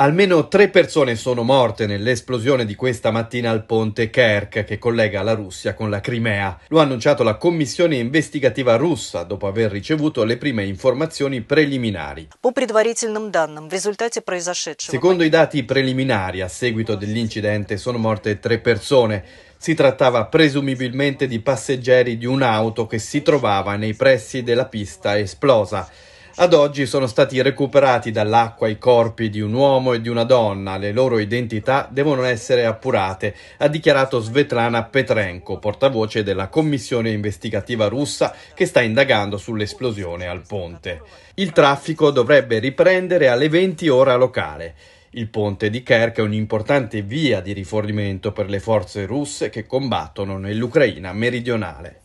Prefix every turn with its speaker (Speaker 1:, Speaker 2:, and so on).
Speaker 1: Almeno tre persone sono morte nell'esplosione di questa mattina al ponte Kerk che collega la Russia con la Crimea. Lo ha annunciato la commissione investigativa russa dopo aver ricevuto le prime informazioni preliminari. Secondo i dati preliminari, a seguito dell'incidente sono morte tre persone. Si trattava presumibilmente di passeggeri di un'auto che si trovava nei pressi della pista esplosa. Ad oggi sono stati recuperati dall'acqua i corpi di un uomo e di una donna, le loro identità devono essere appurate, ha dichiarato Svetlana Petrenko, portavoce della commissione investigativa russa che sta indagando sull'esplosione al ponte. Il traffico dovrebbe riprendere alle 20 ora locale. Il ponte di Kerk è un'importante via di rifornimento per le forze russe che combattono nell'Ucraina meridionale.